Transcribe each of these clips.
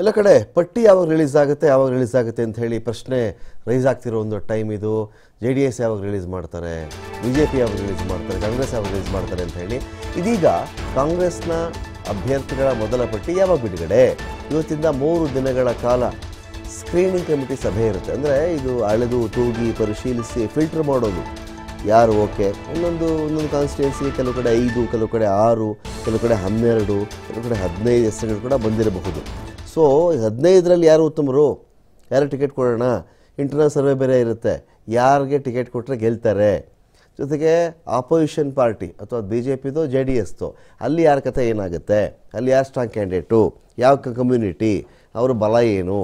ಎಲ್ಲ ಕಡೆ ಪಟ್ಟಿ ಯಾವಾಗ ರಿಲೀಸ್ ಆಗುತ್ತೆ ಯಾವಾಗ ರಿಲೀಸ್ ಆಗುತ್ತೆ ಅಂತ ಹೇಳಿ ಪ್ರಶ್ನೆ ರೈಸ್ ಆಗ್ತಿರೋ ಒಂದು ಟೈಮ್ ಇದು ಜೆ ಡಿ ಎಸ್ ಯಾವಾಗ ರಿಲೀಸ್ ಮಾಡ್ತಾರೆ ಬಿ ಜೆ ಪಿ ಯಾವಾಗ ರಿಲೀಸ್ ಮಾಡ್ತಾರೆ ಕಾಂಗ್ರೆಸ್ ಯಾವಾಗ ರಿಲೀಸ್ ಮಾಡ್ತಾರೆ ಅಂತ ಹೇಳಿ ಇದೀಗ ಕಾಂಗ್ರೆಸ್ನ ಅಭ್ಯರ್ಥಿಗಳ ಮೊದಲ ಪಟ್ಟಿ ಯಾವಾಗ ಬಿಡುಗಡೆ ಇವತ್ತಿಂದ ಮೂರು ದಿನಗಳ ಕಾಲ ಸ್ಕ್ರೀನಿಂಗ್ ಕಮಿಟಿ ಸಭೆ ಇರುತ್ತೆ ಅಂದರೆ ಇದು ಅಳೆದು ತೂಗಿ ಪರಿಶೀಲಿಸಿ ಫಿಲ್ಟರ್ ಮಾಡೋದು ಯಾರು ಓಕೆ ಒಂದೊಂದು ಒಂದೊಂದು ಕಾನ್ಸ್ಟಿಟ್ಯೂನ್ಸಿ ಕೆಲವು ಕಡೆ ಐದು ಕೆಲವು ಕಡೆ ಆರು ಕೆಲವು ಕಡೆ ಹನ್ನೆರಡು ಕೆಲವು ಕಡೆ ಹದಿನೈದು ಹೆಸರುಗಳು ಕೂಡ ಬಂದಿರಬಹುದು ಸೊ ಹದಿನೈದರಲ್ಲಿ ಯಾರು ಉತ್ತಮರು ಯಾರು ಟಿಕೆಟ್ ಕೊಡೋಣ ಇಂಟರ್ನಲ್ ಸರ್ವೆ ಬೇರೆ ಇರುತ್ತೆ ಯಾರಿಗೆ ಟಿಕೆಟ್ ಕೊಟ್ಟರೆ ಗೆಲ್ತಾರೆ ಜೊತೆಗೆ ಆಪೋಸಿಷನ್ ಪಾರ್ಟಿ ಅಥವಾ ಬಿ ಜೆ ಪಿದೋ ಜೆ ಡಿ ಎಸ್ದೋ ಅಲ್ಲಿ ಯಾರ ಕಥೆ ಏನಾಗುತ್ತೆ ಅಲ್ಲಿ ಯಾರು ಸ್ಟ್ರಾಂಗ್ ಕ್ಯಾಂಡಿಡೇಟು ಯಾವ ಕಮ್ಯುನಿಟಿ ಅವರ ಬಲ ಏನು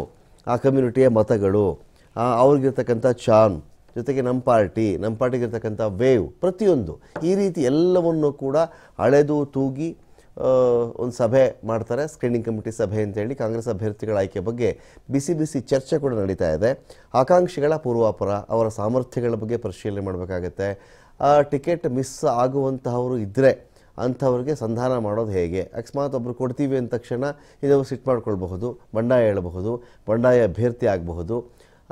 ಆ ಕಮ್ಯುನಿಟಿಯ ಮತಗಳು ಅವ್ರಿಗಿರ್ತಕ್ಕಂಥ ಚಾನ್ ಜೊತೆಗೆ ನಮ್ಮ ಪಾರ್ಟಿ ನಮ್ಮ ಪಾರ್ಟಿಗಿರ್ತಕ್ಕಂಥ ವೇವ್ ಪ್ರತಿಯೊಂದು ಈ ರೀತಿ ಎಲ್ಲವನ್ನು ಕೂಡ ಅಳೆದು ತೂಗಿ ಒಂದು ಸಭೆ ಮಾಡ್ತಾರೆ ಸ್ಕ್ರೀನಿಂಗ್ ಕಮಿಟಿ ಸಭೆ ಅಂತೇಳಿ ಕಾಂಗ್ರೆಸ್ ಅಭ್ಯರ್ಥಿಗಳ ಆಯ್ಕೆ ಬಗ್ಗೆ ಬಿಸಿ ಬಿಸಿ ಚರ್ಚೆ ಕೂಡ ನಡೀತಾ ಇದೆ ಆಕಾಂಕ್ಷಿಗಳ ಪೂರ್ವಾಪರ ಅವರ ಸಾಮರ್ಥ್ಯಗಳ ಬಗ್ಗೆ ಪರಿಶೀಲನೆ ಮಾಡಬೇಕಾಗತ್ತೆ ಟಿಕೆಟ್ ಮಿಸ್ ಆಗುವಂತಹವರು ಇದ್ದರೆ ಅಂಥವ್ರಿಗೆ ಸಂಧಾನ ಮಾಡೋದು ಹೇಗೆ ಅಕಸ್ಮಾತ್ ಒಬ್ಬರು ಕೊಡ್ತೀವಿ ಅಂದ ತಕ್ಷಣ ಇದು ಸಿಟ್ ಮಾಡ್ಕೊಳ್ಬಹುದು ಬಂಡಾಯ ಹೇಳಬಹುದು ಬಂಡಾಯ ಅಭ್ಯರ್ಥಿ ಆಗಬಹುದು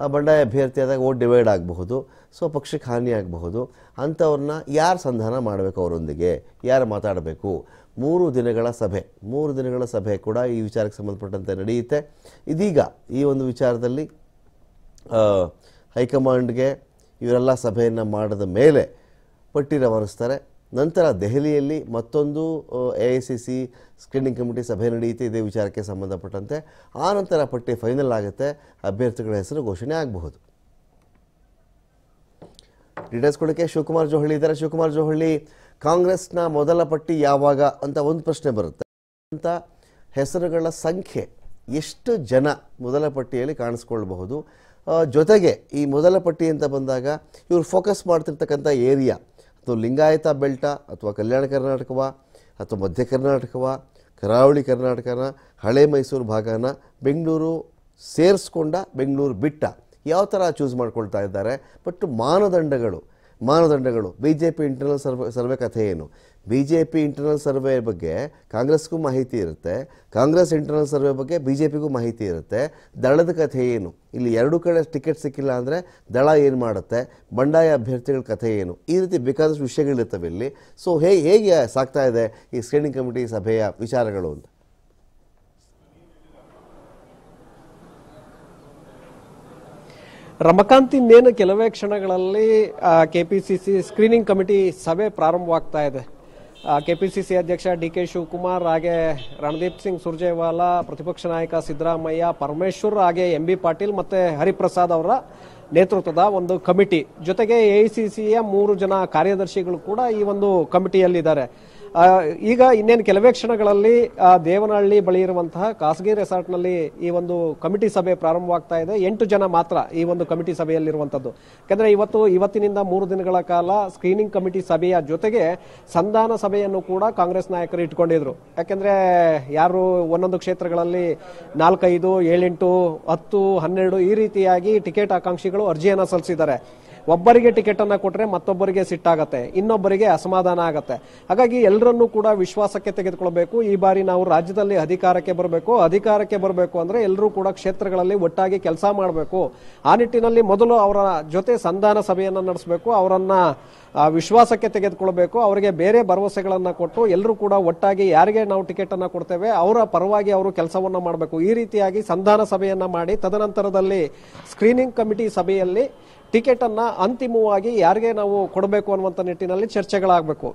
ಆ ಬಂಡಾಯ ಅಭ್ಯರ್ಥಿ ಆದಾಗ ಓಟ್ ಡಿವೈಡ್ ಆಗಬಹುದು ಸೊ ಪಕ್ಷಕ್ಕೆ ಹಾನಿಯಾಗಬಹುದು ಅಂಥವ್ರನ್ನ ಯಾರು ಸಂಧಾನ ಮಾಡಬೇಕು ಅವರೊಂದಿಗೆ ಯಾರು ಮಾತಾಡಬೇಕು ಮೂರು ದಿನಗಳ ಸಭೆ ಮೂರು ದಿನಗಳ ಸಭೆ ಕೂಡ ಈ ವಿಚಾರಕ್ಕೆ ಸಂಬಂಧಪಟ್ಟಂತೆ ನಡೆಯುತ್ತೆ ಇದೀಗ ಈ ಒಂದು ವಿಚಾರದಲ್ಲಿ ಹೈಕಮಾಂಡ್ಗೆ ಇವರೆಲ್ಲ ಸಭೆಯನ್ನು ಮಾಡಿದ ಮೇಲೆ ಪಟ್ಟಿ ರವಾನಿಸ್ತಾರೆ ನಂತರ ದೆಹಲಿಯಲ್ಲಿ ಮತ್ತೊಂದು A I C C screening committee ಸಭೆ ನಡೆಯುತ್ತೆ ಇದೇ ವಿಚಾರಕ್ಕೆ ಸಂಬಂಧಪಟ್ಟಂತೆ ಆ ನಂತರ ಪಟ್ಟಿ ಫೈನಲ್ ಆಗುತ್ತೆ ಅಭ್ಯರ್ಥಿಗಳ ಹೆಸರು ಘೋಷಣೆ ಆಗಬಹುದು ಡೀಟೇಲ್ಸ್ ಕೊಡೋಕ್ಕೆ ಶಿವಕುಮಾರ್ ಜೋಹಳ್ಳಿ ಇದ್ದಾರೆ ಶಿವಕುಮಾರ್ ಜೋಹಳ್ಳಿ ಕಾಂಗ್ರೆಸ್ನ ಮೊದಲ ಪಟ್ಟಿ ಯಾವಾಗ ಅಂತ ಒಂದು ಪ್ರಶ್ನೆ ಬರುತ್ತೆ ಅಂತ ಹೆಸರುಗಳ ಸಂಖ್ಯೆ ಎಷ್ಟು ಜನ ಮೊದಲ ಪಟ್ಟಿಯಲ್ಲಿ ಕಾಣಿಸ್ಕೊಳ್ಬಹುದು ಜೊತೆಗೆ ಈ ಮೊದಲ ಪಟ್ಟಿ ಅಂತ ಬಂದಾಗ ಇವರು ಫೋಕಸ್ ಮಾಡ್ತಿರ್ತಕ್ಕಂಥ ಏರಿಯಾ ಅಥವಾ ಲಿಂಗಾಯತ ಬೆಲ್ಟ ಅಥವಾ ಕಲ್ಯಾಣ ಕರ್ನಾಟಕವ ಅಥವಾ ಮಧ್ಯ ಕರ್ನಾಟಕವ ಕರಾವಳಿ ಕರ್ನಾಟಕನ ಹಳೆ ಮೈಸೂರು ಭಾಗನ ಬೆಂಗಳೂರು ಸೇರಿಸ್ಕೊಂಡ ಬೆಂಗಳೂರು ಬಿಟ್ಟ ಯಾವ ಥರ ಚೂಸ್ ಮಾಡ್ಕೊಳ್ತಾ ಇದ್ದಾರೆ ಬಟ್ ಮಾನದಂಡಗಳು ಮಾನದಂಡಗಳು B J P internal survey survey ಕಥೆ ಏನು B J P internal survey ಬಗ್ಗೆ ಕಾಂಗ್ರೆಸ್ಗೂ ಮಾಹಿತಿ ಇರುತ್ತೆ ಕಾಂಗ್ರೆಸ್ ಇಂಟರ್ನಲ್ ಸರ್ವೆ ಬಗ್ಗೆ ಬಿ ಜೆ ಪಿಗೂ ಮಾಹಿತಿ ಇರುತ್ತೆ ದಳದ ಕಥೆ ಏನು ಇಲ್ಲಿ ಎರಡು ಕಡೆ ಟಿಕೆಟ್ ಸಿಕ್ಕಿಲ್ಲ ಅಂದರೆ ದಳ ಏನು ಮಾಡುತ್ತೆ ಬಂಡಾಯ ಅಭ್ಯರ್ಥಿಗಳ ಕಥೆ ಏನು ಈ ರೀತಿ ಬೇಕಾದಷ್ಟು ವಿಷಯಗಳಿರ್ತವೆ ಇಲ್ಲಿ ಸೊ ಹೇಗೆ ಹೇಗೆ ಸಾಕ್ತಾ ಇದೆ ಈ ಸ್ಕ್ರೀನಿಂಗ್ ಕಮಿಟಿ ಸಭೆಯ ವಿಚಾರಗಳು ಅಂತ ರಮಕಾಂತ್ ಇನ್ನೇನು ಕೆಲವೇ ಕ್ಷಣಗಳಲ್ಲಿ K P C C screening committee ಸಭೆ ಪ್ರಾರಂಭವಾಗ್ತಾ ಇದೆ ಕೆ ಪಿ ಸಿ ಸಿ ಅಧ್ಯಕ್ಷ ಡಿ ಕೆ ಶಿವಕುಮಾರ್ ಹಾಗೆ ರಣದೀಪ್ ಸಿಂಗ್ ಸುರ್ಜೇವಾಲಾ ಪ್ರತಿಪಕ್ಷ ನಾಯಕ ಸಿದ್ದರಾಮಯ್ಯ ಪರಮೇಶ್ವರ್ ಹಾಗೆ ಎಂ ಬಿ ಪಾಟೀಲ್ ಮತ್ತು ಹರಿಪ್ರಸಾದ್ ಅವರ ನೇತೃತ್ವದ ಒಂದು ಕಮಿಟಿ ಜೊತೆಗೆ ಎ ಐ ಸಿ ಸಿಯ ಮೂರು ಜನ ಕಾರ್ಯದರ್ಶಿಗಳು ಕೂಡ ಈ ಒಂದು ಕಮಿಟಿಯಲ್ಲಿದ್ದಾರೆ ಈಗ ಇನ್ನೇನು ಕೆಲವೇ ಕ್ಷಣಗಳಲ್ಲಿ ದೇವನಹಳ್ಳಿ ಬಳಿ ಇರುವಂತಹ ಖಾಸಗಿ ರೆಸಾರ್ಟ್ನಲ್ಲಿ ಈ ಒಂದು ಕಮಿಟಿ ಸಭೆ ಪ್ರಾರಂಭವಾಗ್ತಾ ಇದೆ ಎಂಟು ಜನ ಮಾತ್ರ ಈ ಒಂದು ಕಮಿಟಿ ಸಭೆಯಲ್ಲಿರುವಂತದ್ದು ಯಾಕಂದ್ರೆ ಇವತ್ತು ಇವತ್ತಿನಿಂದ ಮೂರು ದಿನಗಳ ಕಾಲ ಸ್ಕ್ರೀನಿಂಗ್ ಕಮಿಟಿ ಸಭೆಯ ಜೊತೆಗೆ ಸಂಧಾನ ಸಭೆಯನ್ನು ಕೂಡ ಕಾಂಗ್ರೆಸ್ ನಾಯಕರು ಇಟ್ಕೊಂಡಿದ್ರು ಯಾಕೆಂದರೆ ಯಾರು ಒಂದೊಂದು ಕ್ಷೇತ್ರಗಳಲ್ಲಿ ನಾಲ್ಕೈದು ಏಳೆಂಟು ಹತ್ತು ಹನ್ನೆರಡು ಈ ರೀತಿಯಾಗಿ ಟಿಕೆಟ್ ಆಕಾಂಕ್ಷಿಗಳು ಅರ್ಜಿಯನ್ನು ಸಲ್ಲಿಸಿದ್ದಾರೆ ಒಬ್ಬರಿಗೆ ಟಿಕೆಟ್ ಅನ್ನ ಕೊಟ್ಟರೆ ಮತ್ತೊಬ್ಬರಿಗೆ ಸಿಟ್ಟಾಗತ್ತೆ ಇನ್ನೊಬ್ಬರಿಗೆ ಅಸಮಾಧಾನ ಆಗತ್ತೆ ಹಾಗಾಗಿ ಎಲ್ಲರನ್ನೂ ಕೂಡ ವಿಶ್ವಾಸಕ್ಕೆ ತೆಗೆದುಕೊಳ್ಬೇಕು ಈ ಬಾರಿ ನಾವು ರಾಜ್ಯದಲ್ಲಿ ಅಧಿಕಾರಕ್ಕೆ ಬರಬೇಕು ಅಧಿಕಾರಕ್ಕೆ ಬರಬೇಕು ಅಂದ್ರೆ ಎಲ್ಲರೂ ಕೂಡ ಕ್ಷೇತ್ರಗಳಲ್ಲಿ ಒಟ್ಟಾಗಿ ಕೆಲಸ ಮಾಡಬೇಕು ಆ ನಿಟ್ಟಿನಲ್ಲಿ ಮೊದಲು ಅವರ ಜೊತೆ ಸಂಧಾನ ಸಭೆಯನ್ನು ನಡೆಸಬೇಕು ಅವರನ್ನ ವಿಶ್ವಾಸಕ್ಕೆ ತೆಗೆದುಕೊಳ್ಬೇಕು ಅವರಿಗೆ ಬೇರೆ ಭರವಸೆಗಳನ್ನು ಕೊಟ್ಟು ಎಲ್ಲರೂ ಕೂಡ ಒಟ್ಟಾಗಿ ಯಾರಿಗೆ ನಾವು ಟಿಕೆಟ್ ಅನ್ನ ಕೊಡ್ತೇವೆ ಅವರ ಪರವಾಗಿ ಅವರು ಕೆಲಸವನ್ನ ಮಾಡಬೇಕು ಈ ರೀತಿಯಾಗಿ ಸಂಧಾನ ಸಭೆಯನ್ನ ಮಾಡಿ ತದನಂತರದಲ್ಲಿ ಸ್ಕ್ರೀನಿಂಗ್ ಕಮಿಟಿ ಸಭೆಯಲ್ಲಿ ಟಿಕೆಟನ್ನು ಅಂತಿಮವಾಗಿ ಯಾರಿಗೆ ನಾವು ಕೊಡಬೇಕು ಅನ್ನುವಂಥ ನಿಟ್ಟಿನಲ್ಲಿ ಚರ್ಚೆಗಳಾಗಬೇಕು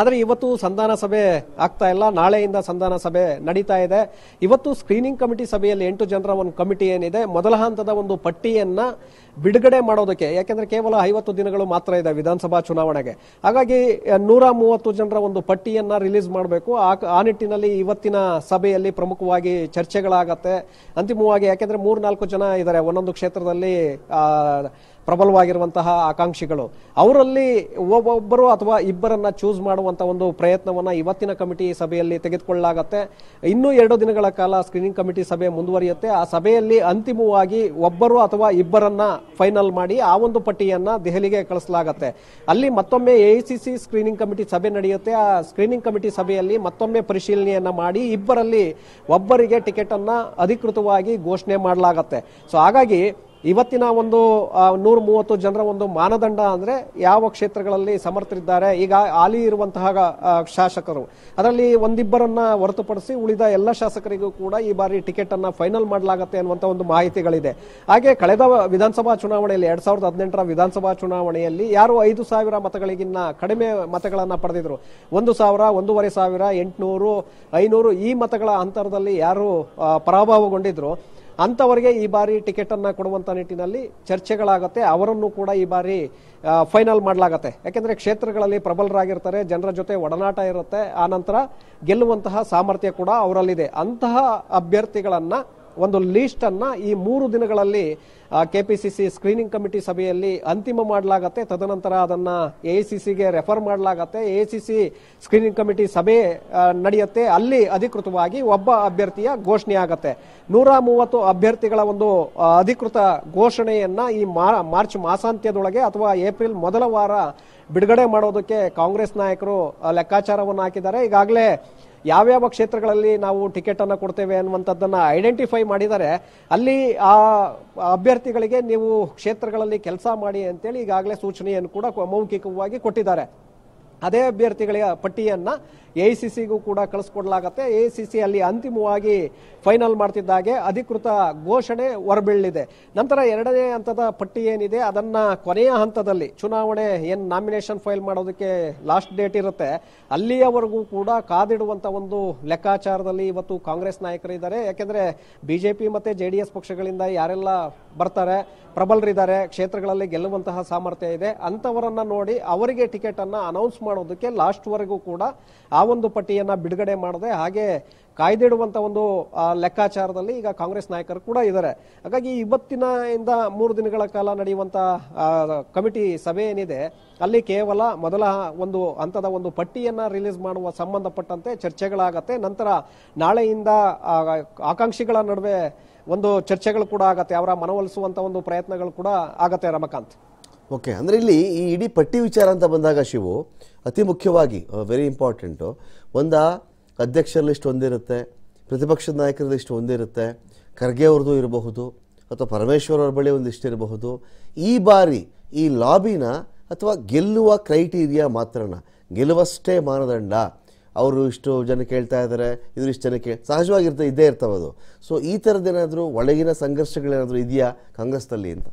ಆದರೆ ಇವತ್ತು ಸಂಧಾನ ಸಭೆ ಆಗ್ತಾ ಇಲ್ಲ ನಾಳೆಯಿಂದ ಸಂಧಾನ ಸಭೆ ನಡೀತಾ ಇದೆ ಇವತ್ತು ಸ್ಕ್ರೀನಿಂಗ್ ಕಮಿಟಿ ಸಭೆಯಲ್ಲಿ ಎಂಟು ಜನರ ಒಂದು ಕಮಿಟಿ ಏನಿದೆ ಮೊದಲ ಹಂತದ ಒಂದು ಪಟ್ಟಿಯನ್ನ ಬಿಡುಗಡೆ ಮಾಡೋದಕ್ಕೆ ಯಾಕೆಂದ್ರೆ ಕೇವಲ ಐವತ್ತು ದಿನಗಳು ಮಾತ್ರ ಇದೆ ವಿಧಾನಸಭಾ ಚುನಾವಣೆಗೆ ಹಾಗಾಗಿ ನೂರ ಮೂವತ್ತು ಜನರ ಒಂದು ಪಟ್ಟಿಯನ್ನ ರಿಲೀಸ್ ಮಾಡಬೇಕು ಆ ನಿಟ್ಟಿನಲ್ಲಿ ಇವತ್ತಿನ ಸಭೆಯಲ್ಲಿ ಪ್ರಮುಖವಾಗಿ ಚರ್ಚೆಗಳಾಗತ್ತೆ ಅಂತಿಮವಾಗಿ ಯಾಕೆಂದ್ರೆ ನಾಲ್ಕು ಜನ ಇದ್ದಾರೆ ಒಂದೊಂದು ಕ್ಷೇತ್ರದಲ್ಲಿ ಪ್ರಬಲವಾಗಿರುವಂತಹ ಆಕಾಂಕ್ಷಿಗಳು ಅವರಲ್ಲಿ ಒಬ್ಬೊಬ್ಬರು ಅಥವಾ ಇಬ್ಬರನ್ನ ಚೂಸ್ ಮಾಡುವಂತ ಒಂದು ಪ್ರಯತ್ನವನ್ನ ಇವತ್ತಿನ ಕಮಿಟಿ ಸಭೆಯಲ್ಲಿ ತೆಗೆದುಕೊಳ್ಳಲಾಗತ್ತೆ ಇನ್ನೂ ಎರಡು ದಿನಗಳ ಕಾಲ ಸ್ಕ್ರೀನಿಂಗ್ ಕಮಿಟಿ ಸಭೆ ಮುಂದುವರಿಯುತ್ತೆ ಆ ಸಭೆಯಲ್ಲಿ ಅಂತಿಮವಾಗಿ ಒಬ್ಬರು ಅಥವಾ ಇಬ್ಬರನ್ನ ಫೈನಲ್ ಮಾಡಿ ಆ ಒಂದು ಪಟ್ಟಿಯನ್ನ ದೆಹಲಿಗೆ ಕಳಿಸಲಾಗತ್ತೆ ಅಲ್ಲಿ ಮತ್ತೊಮ್ಮೆ ಎಐಸಿಸಿ ಸ್ಕ್ರೀನಿಂಗ್ ಕಮಿಟಿ ಸಭೆ ನಡೆಯುತ್ತೆ ಆ ಸ್ಕ್ರೀನಿಂಗ್ ಕಮಿಟಿ ಸಭೆಯಲ್ಲಿ ಮತ್ತೊಮ್ಮೆ ಪರಿಶೀಲನೆಯನ್ನ ಮಾಡಿ ಇಬ್ಬರಲ್ಲಿ ಒಬ್ಬರಿಗೆ ಟಿಕೆಟ್ ಅನ್ನ ಅಧಿಕೃತವಾಗಿ ಘೋಷಣೆ ಮಾಡಲಾಗತ್ತೆ ಸೊ ಹಾಗಾಗಿ ಇವತ್ತಿನ ಒಂದು ನೂರ ಮೂವತ್ತು ಜನರ ಒಂದು ಮಾನದಂಡ ಅಂದ್ರೆ ಯಾವ ಕ್ಷೇತ್ರಗಳಲ್ಲಿ ಸಮರ್ಥರಿದ್ದಾರೆ ಈಗ ಹಾಲಿ ಇರುವಂತಹ ಶಾಸಕರು ಅದರಲ್ಲಿ ಒಂದಿಬ್ಬರನ್ನ ಹೊರತುಪಡಿಸಿ ಉಳಿದ ಎಲ್ಲ ಶಾಸಕರಿಗೂ ಕೂಡ ಈ ಬಾರಿ ಟಿಕೆಟ್ ಅನ್ನ ಫೈನಲ್ ಮಾಡಲಾಗುತ್ತೆ ಅನ್ನುವಂತ ಒಂದು ಮಾಹಿತಿಗಳಿದೆ ಹಾಗೆ ಕಳೆದ ವಿಧಾನಸಭಾ ಚುನಾವಣೆಯಲ್ಲಿ ಎರಡ್ ಸಾವಿರದ ಹದಿನೆಂಟರ ವಿಧಾನಸಭಾ ಚುನಾವಣೆಯಲ್ಲಿ ಯಾರು ಐದು ಸಾವಿರ ಮತಗಳಿಗಿನ್ನ ಕಡಿಮೆ ಮತಗಳನ್ನ ಪಡೆದಿದ್ರು ಒಂದು ಸಾವಿರ ಒಂದೂವರೆ ಸಾವಿರ ಎಂಟುನೂರು ಐನೂರು ಈ ಮತಗಳ ಅಂತರದಲ್ಲಿ ಯಾರು ಪರಾಭವಗೊಂಡಿದ್ರು ಅಂಥವರಿಗೆ ಈ ಬಾರಿ ಟಿಕೆಟ್ ಅನ್ನ ಕೊಡುವಂತ ನಿಟ್ಟಿನಲ್ಲಿ ಚರ್ಚೆಗಳಾಗುತ್ತೆ ಅವರನ್ನು ಕೂಡ ಈ ಬಾರಿ ಫೈನಲ್ ಮಾಡಲಾಗತ್ತೆ ಯಾಕೆಂದ್ರೆ ಕ್ಷೇತ್ರಗಳಲ್ಲಿ ಪ್ರಬಲರಾಗಿರ್ತಾರೆ ಜನರ ಜೊತೆ ಒಡನಾಟ ಇರುತ್ತೆ ಆ ನಂತರ ಗೆಲ್ಲುವಂತಹ ಸಾಮರ್ಥ್ಯ ಕೂಡ ಅವರಲ್ಲಿದೆ ಅಂತಹ ಅಭ್ಯರ್ಥಿಗಳನ್ನು ಒಂದು ಲೀಸ್ಟ್ ಅನ್ನ ಈ ಮೂರು ದಿನಗಳಲ್ಲಿ ಕೆಪಿಸಿಸಿ ಸ್ಕ್ರೀನಿಂಗ್ ಕಮಿಟಿ ಸಭೆಯಲ್ಲಿ ಅಂತಿಮ ಮಾಡಲಾಗತ್ತೆ ತದನಂತರ ಅದನ್ನ ಗೆ ರೆಫರ್ ಮಾಡಲಾಗತ್ತೆ ಸಿ ಸ್ಕ್ರೀನಿಂಗ್ ಕಮಿಟಿ ಸಭೆ ನಡೆಯುತ್ತೆ ಅಲ್ಲಿ ಅಧಿಕೃತವಾಗಿ ಒಬ್ಬ ಅಭ್ಯರ್ಥಿಯ ಘೋಷಣೆ ಆಗತ್ತೆ ನೂರ ಮೂವತ್ತು ಅಭ್ಯರ್ಥಿಗಳ ಒಂದು ಅಧಿಕೃತ ಘೋಷಣೆಯನ್ನ ಈ ಮಾರ್ಚ್ ಮಾಸಾಂತ್ಯದೊಳಗೆ ಅಥವಾ ಏಪ್ರಿಲ್ ಮೊದಲ ವಾರ ಬಿಡುಗಡೆ ಮಾಡೋದಕ್ಕೆ ಕಾಂಗ್ರೆಸ್ ನಾಯಕರು ಲೆಕ್ಕಾಚಾರವನ್ನು ಹಾಕಿದ್ದಾರೆ ಈಗಾಗಲೇ ಯಾವ್ಯಾವ ಕ್ಷೇತ್ರಗಳಲ್ಲಿ ನಾವು ಟಿಕೆಟ್ ಅನ್ನು ಕೊಡ್ತೇವೆ ಅನ್ನುವಂಥದ್ದನ್ನು ಐಡೆಂಟಿಫೈ ಮಾಡಿದರೆ ಅಲ್ಲಿ ಆ ಅಭ್ಯರ್ಥಿಗಳಿಗೆ ನೀವು ಕ್ಷೇತ್ರಗಳಲ್ಲಿ ಕೆಲಸ ಮಾಡಿ ಅಂತೇಳಿ ಈಗಾಗಲೇ ಸೂಚನೆಯನ್ನು ಕೂಡ ಮೌಖಿಕವಾಗಿ ಕೊಟ್ಟಿದ್ದಾರೆ ಅದೇ ಅಭ್ಯರ್ಥಿಗಳ ಪಟ್ಟಿಯನ್ನು ಎ ಸಿ ಸಿಗೂ ಕೂಡ ಕಳಿಸ್ಕೊಡ್ಲಾಗತ್ತೆ ಎ ಸಿ ಸಿ ಅಲ್ಲಿ ಅಂತಿಮವಾಗಿ ಫೈನಲ್ ಮಾಡ್ತಿದ್ದಾಗೆ ಅಧಿಕೃತ ಘೋಷಣೆ ಹೊರಬೀಳಲಿದೆ ನಂತರ ಎರಡನೇ ಹಂತದ ಪಟ್ಟಿ ಏನಿದೆ ಅದನ್ನ ಕೊನೆಯ ಹಂತದಲ್ಲಿ ಚುನಾವಣೆ ಏನು ನಾಮಿನೇಷನ್ ಫೈಲ್ ಮಾಡೋದಕ್ಕೆ ಲಾಸ್ಟ್ ಡೇಟ್ ಇರುತ್ತೆ ಅಲ್ಲಿಯವರೆಗೂ ಕೂಡ ಕಾದಿಡುವಂತ ಒಂದು ಲೆಕ್ಕಾಚಾರದಲ್ಲಿ ಇವತ್ತು ಕಾಂಗ್ರೆಸ್ ನಾಯಕರಿದ್ದಾರೆ ಯಾಕೆಂದ್ರೆ ಬಿಜೆಪಿ ಮತ್ತೆ ಎಸ್ ಪಕ್ಷಗಳಿಂದ ಯಾರೆಲ್ಲ ಬರ್ತಾರೆ ಪ್ರಬಲರಿದ್ದಾರೆ ಕ್ಷೇತ್ರಗಳಲ್ಲಿ ಗೆಲ್ಲುವಂತಹ ಸಾಮರ್ಥ್ಯ ಇದೆ ಅಂತವರನ್ನ ನೋಡಿ ಅವರಿಗೆ ಟಿಕೆಟ್ ಅನ್ನ ಅನೌನ್ಸ್ ಮಾಡೋದಕ್ಕೆ ಲಾಸ್ಟ್ ವರೆಗೂ ಕೂಡ ಆ ಒಂದು ಪಟ್ಟಿಯನ್ನ ಬಿಡುಗಡೆ ಮಾಡದೆ ಹಾಗೆ ಕಾಯ್ದಿಡುವಂತ ಒಂದು ಲೆಕ್ಕಾಚಾರದಲ್ಲಿ ಈಗ ಕಾಂಗ್ರೆಸ್ ನಾಯಕರು ಕೂಡ ಇದ್ದಾರೆ ಹಾಗಾಗಿ ಇವತ್ತಿನಿಂದ ಮೂರು ದಿನಗಳ ಕಾಲ ನಡೆಯುವಂತ ಕಮಿಟಿ ಸಭೆ ಏನಿದೆ ಅಲ್ಲಿ ಕೇವಲ ಮೊದಲ ಒಂದು ಹಂತದ ಒಂದು ಪಟ್ಟಿಯನ್ನ ರಿಲೀಸ್ ಮಾಡುವ ಸಂಬಂಧಪಟ್ಟಂತೆ ಚರ್ಚೆಗಳಾಗತ್ತೆ ನಂತರ ನಾಳೆಯಿಂದ ಆಕಾಂಕ್ಷಿಗಳ ನಡುವೆ ಒಂದು ಚರ್ಚೆಗಳು ಕೂಡ ಆಗತ್ತೆ ಅವರ ಮನವೊಲಿಸುವಂತ ಒಂದು ಪ್ರಯತ್ನಗಳು ಕೂಡ ಆಗತ್ತೆ ರಮಕಾಂತ್ ಓಕೆ ಅಂದರೆ ಇಲ್ಲಿ ಈ ಇಡೀ ಪಟ್ಟಿ ವಿಚಾರ ಅಂತ ಬಂದಾಗ ಶಿವು ಅತಿ ಮುಖ್ಯವಾಗಿ ವೆರಿ ಇಂಪಾರ್ಟೆಂಟು ಒಂದು ಅಧ್ಯಕ್ಷರ ಲಿಸ್ಟ್ ಒಂದಿರುತ್ತೆ ಪ್ರತಿಪಕ್ಷದ ನಾಯಕರ ಲಿಸ್ಟ್ ಒಂದಿರುತ್ತೆ ಖರ್ಗೆ ಅವ್ರದ್ದು ಇರಬಹುದು ಅಥವಾ ಪರಮೇಶ್ವರ್ ಅವ್ರ ಬಳಿ ಒಂದಿಷ್ಟು ಇರಬಹುದು ಈ ಬಾರಿ ಈ ಲಾಬಿನ ಅಥವಾ ಗೆಲ್ಲುವ ಕ್ರೈಟೀರಿಯಾ ಮಾತ್ರನ ಗೆಲ್ಲುವಷ್ಟೇ ಮಾನದಂಡ ಅವರು ಇಷ್ಟು ಜನ ಕೇಳ್ತಾ ಇದ್ದಾರೆ ಇವರು ಇಷ್ಟು ಜನ ಕೇಳಿ ಸಹಜವಾಗಿರ್ತದೆ ಇದ್ದೇ ಇರ್ತಾವದು ಸೊ ಈ ಥರದ್ದೇನಾದರೂ ಒಳಗಿನ ಸಂಘರ್ಷಗಳೇನಾದರೂ ಇದೆಯಾ ಕಾಂಗ್ರೆಸ್ನಲ್ಲಿ ಅಂತ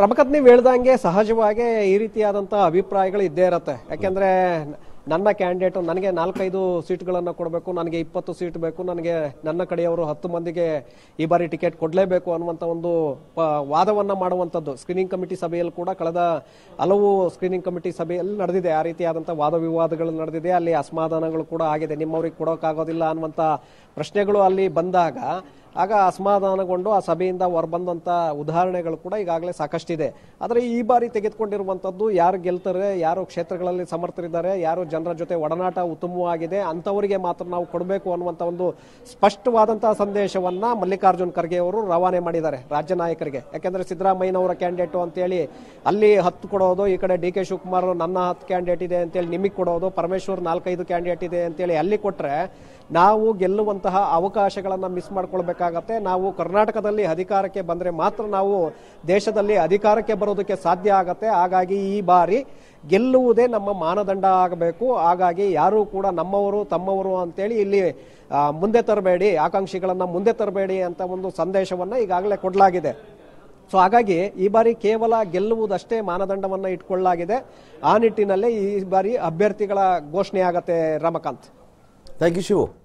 ರಮಕತ್ ನೀವು ಹೇಳ್ದಂಗೆ ಸಹಜವಾಗಿ ಈ ರೀತಿಯಾದಂಥ ಅಭಿಪ್ರಾಯಗಳು ಇದ್ದೇ ಇರತ್ತೆ ಯಾಕೆಂದ್ರೆ ನನ್ನ ಕ್ಯಾಂಡಿಡೇಟ್ ನನಗೆ ನಾಲ್ಕೈದು ಸೀಟ್ಗಳನ್ನು ಕೊಡಬೇಕು ನನಗೆ ಇಪ್ಪತ್ತು ಸೀಟ್ ಬೇಕು ನನಗೆ ನನ್ನ ಕಡೆಯವರು ಹತ್ತು ಮಂದಿಗೆ ಈ ಬಾರಿ ಟಿಕೆಟ್ ಕೊಡಲೇಬೇಕು ಅನ್ನುವಂಥ ಒಂದು ವಾದವನ್ನು ಮಾಡುವಂಥದ್ದು ಸ್ಕ್ರೀನಿಂಗ್ ಕಮಿಟಿ ಸಭೆಯಲ್ಲಿ ಕೂಡ ಕಳೆದ ಹಲವು ಸ್ಕ್ರೀನಿಂಗ್ ಕಮಿಟಿ ಸಭೆಯಲ್ಲಿ ನಡೆದಿದೆ ಆ ರೀತಿಯಾದಂಥ ವಾದ ವಿವಾದಗಳು ನಡೆದಿದೆ ಅಲ್ಲಿ ಅಸಮಾಧಾನಗಳು ಕೂಡ ಆಗಿದೆ ನಿಮ್ಮವ್ರಿಗೆ ಕೊಡೋಕ್ಕಾಗೋದಿಲ್ಲ ಅನ್ನುವಂಥ ಪ್ರಶ್ನೆಗಳು ಅಲ್ಲಿ ಬಂದಾಗ ಆಗ ಅಸಮಾಧಾನಗೊಂಡು ಆ ಸಭೆಯಿಂದ ಹೊರಬಂದಂಥ ಉದಾಹರಣೆಗಳು ಕೂಡ ಈಗಾಗಲೇ ಸಾಕಷ್ಟಿದೆ ಆದರೆ ಈ ಬಾರಿ ತೆಗೆದುಕೊಂಡಿರುವಂಥದ್ದು ಯಾರು ಗೆಲ್ತಾರೆ ಯಾರು ಕ್ಷೇತ್ರಗಳಲ್ಲಿ ಸಮರ್ಥರಿದ್ದಾರೆ ಯಾರು ಜನರ ಜೊತೆ ಒಡನಾಟ ಉತ್ತಮವಾಗಿದೆ ಅಂಥವರಿಗೆ ಮಾತ್ರ ನಾವು ಕೊಡಬೇಕು ಅನ್ನುವಂಥ ಒಂದು ಸ್ಪಷ್ಟವಾದಂತಹ ಸಂದೇಶವನ್ನು ಮಲ್ಲಿಕಾರ್ಜುನ್ ಖರ್ಗೆ ಅವರು ರವಾನೆ ಮಾಡಿದ್ದಾರೆ ರಾಜ್ಯ ನಾಯಕರಿಗೆ ಯಾಕೆಂದರೆ ಸಿದ್ದರಾಮಯ್ಯನವರ ಕ್ಯಾಂಡಿಡೇಟು ಅಂತೇಳಿ ಅಲ್ಲಿ ಹತ್ತು ಕೊಡೋದು ಈ ಕಡೆ ಡಿ ಕೆ ಶಿವಕುಮಾರ್ ನನ್ನ ಹತ್ತು ಕ್ಯಾಂಡಿಡೇಟ್ ಇದೆ ಅಂತೇಳಿ ನಿಮಗೆ ಕೊಡೋದು ಪರಮೇಶ್ವರ್ ನಾಲ್ಕೈದು ಕ್ಯಾಂಡಿಡೇಟ್ ಇದೆ ಅಂತೇಳಿ ಅಲ್ಲಿ ಕೊಟ್ಟರೆ ನಾವು ಗೆಲ್ಲುವಂತಹ ಅವಕಾಶಗಳನ್ನು ಮಿಸ್ ಮಾಡ್ಕೊಳ್ಬೇಕಾಗತ್ತೆ ನಾವು ಕರ್ನಾಟಕದಲ್ಲಿ ಅಧಿಕಾರಕ್ಕೆ ಬಂದರೆ ಮಾತ್ರ ನಾವು ದೇಶದಲ್ಲಿ ಅಧಿಕಾರಕ್ಕೆ ಬರೋದಕ್ಕೆ ಸಾಧ್ಯ ಆಗತ್ತೆ ಹಾಗಾಗಿ ಈ ಬಾರಿ ಗೆಲ್ಲುವುದೇ ನಮ್ಮ ಮಾನದಂಡ ಆಗಬೇಕು ಹಾಗಾಗಿ ಯಾರೂ ಕೂಡ ನಮ್ಮವರು ತಮ್ಮವರು ಅಂತೇಳಿ ಇಲ್ಲಿ ಮುಂದೆ ತರಬೇಡಿ ಆಕಾಂಕ್ಷಿಗಳನ್ನು ಮುಂದೆ ತರಬೇಡಿ ಅಂತ ಒಂದು ಸಂದೇಶವನ್ನು ಈಗಾಗಲೇ ಕೊಡಲಾಗಿದೆ ಸೊ ಹಾಗಾಗಿ ಈ ಬಾರಿ ಕೇವಲ ಗೆಲ್ಲುವುದಷ್ಟೇ ಮಾನದಂಡವನ್ನು ಇಟ್ಕೊಳ್ಳಲಾಗಿದೆ ಆ ನಿಟ್ಟಿನಲ್ಲಿ ಈ ಬಾರಿ ಅಭ್ಯರ್ಥಿಗಳ ಘೋಷಣೆ ಆಗತ್ತೆ ರಮಕಾಂತ್ Thank you, Shivo.